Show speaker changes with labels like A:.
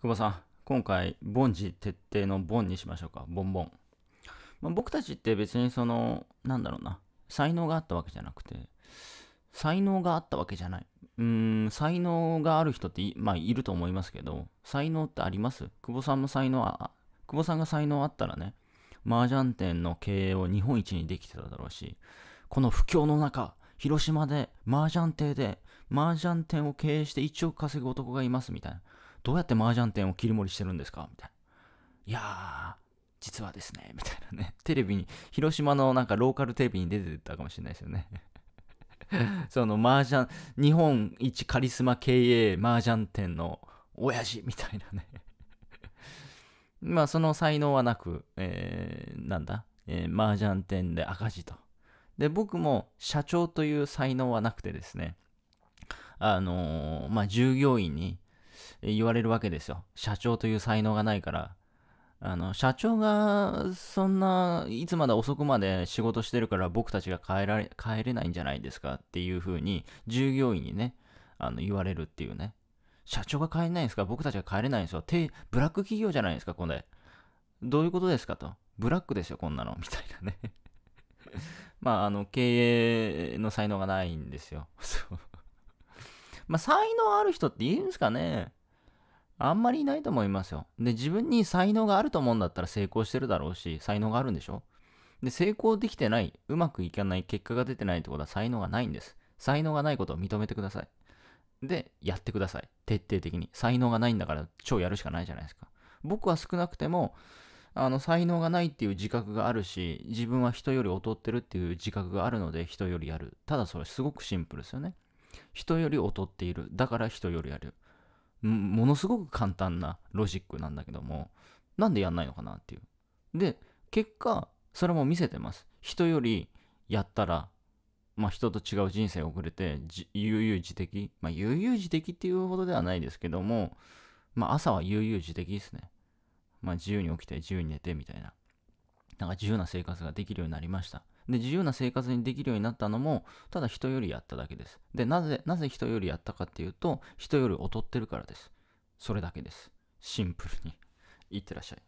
A: 久保さん、今回、凡事徹底のボンにしましょうか。ボンボン。まあ、僕たちって別にその、なんだろうな、才能があったわけじゃなくて、才能があったわけじゃない。うーん、才能がある人ってい、まあ、いると思いますけど、才能ってあります久保さんも才能は、久保さんが才能あったらね、麻雀店の経営を日本一にできてただろうし、この不況の中、広島で、麻雀亭で、麻雀店を経営して1億稼ぐ男がいますみたいな。どうやって麻雀店を切り盛りしてるんですかみたいな。いやー、実はですね、みたいなね。テレビに、広島のなんかローカルテレビに出てたかもしれないですよね。その麻雀、日本一カリスマ経営麻雀店の親父みたいなね まあその才能はなく、えー、なんだ、えー、麻雀店で赤字と。で、僕も社長という才能はなくてですね、あのー、まあ、従業員に言われるわけですよ。社長という才能がないから、あの、社長がそんないつまで遅くまで仕事してるから僕たちが帰られ、帰れないんじゃないですかっていうふうに従業員にね、あの、言われるっていうね。社長が帰れないんですか僕たちが帰れないんですよ。て、ブラック企業じゃないですかこれ。どういうことですかと。ブラックですよ、こんなの。みたいなねまあ、あの、経営の才能がないんですよ。そう。まあ、才能ある人っているんですかねあんまりいないと思いますよ。で、自分に才能があると思うんだったら成功してるだろうし、才能があるんでしょで、成功できてない、うまくいかない、結果が出てないってことは才能がないんです。才能がないことを認めてください。で、やってください。徹底的に。才能がないんだから、超やるしかないじゃないですか。僕は少なくても、あの才能がないっていう自覚があるし自分は人より劣ってるっていう自覚があるので人よりやるただそれすごくシンプルですよね人より劣っているだから人よりやるものすごく簡単なロジックなんだけどもなんでやんないのかなっていうで結果それも見せてます人よりやったらまあ、人と違う人生を送れて悠々自適まあ悠々自適っていうほどではないですけどもまあ朝は悠々自適ですねまあ、自由に起きて自由に寝てみたいな。なんか自由な生活ができるようになりました。で、自由な生活にできるようになったのも、ただ人よりやっただけです。で、なぜ、なぜ人よりやったかっていうと、人より劣ってるからです。それだけです。シンプルに。いってらっしゃい。